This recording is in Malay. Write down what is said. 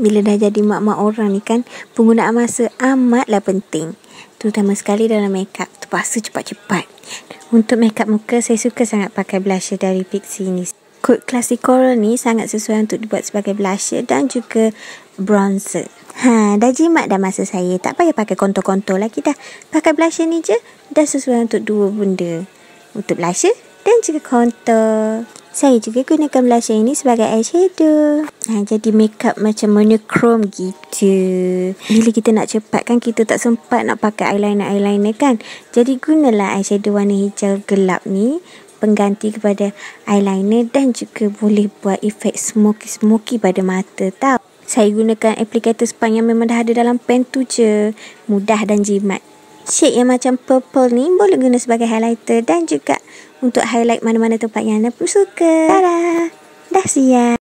bila dah jadi mak-mak orang ni kan penggunaan masa amatlah penting terutama sekali dalam makeup tu terpaksa cepat-cepat untuk makeup muka saya suka sangat pakai blusher dari Pixi ni Kod Classic Coral ni sangat sesuai untuk dibuat sebagai blusher dan juga bronzer. Ha, dah jimat dah masa saya. Tak payah pakai kontur-kontur lagi dah. Pakai blusher ni je dah sesuai untuk dua benda. Untuk blusher dan juga kontur. Saya juga gunakan blusher ini sebagai eyeshadow. Ha, jadi makeup macam monochrome gitu. Bila kita nak cepat kan kita tak sempat nak pakai eyeliner-eyeliner kan. Jadi gunalah eyeshadow warna hijau gelap ni. Pengganti kepada eyeliner dan juga boleh buat efek smoky-smoky pada mata tau. Saya gunakan aplikator span memang dah ada dalam pen tu je. Mudah dan jimat shade yang macam purple ni boleh guna sebagai highlighter dan juga untuk highlight mana-mana tempat yang anda pun suka. Tada! Dah siap!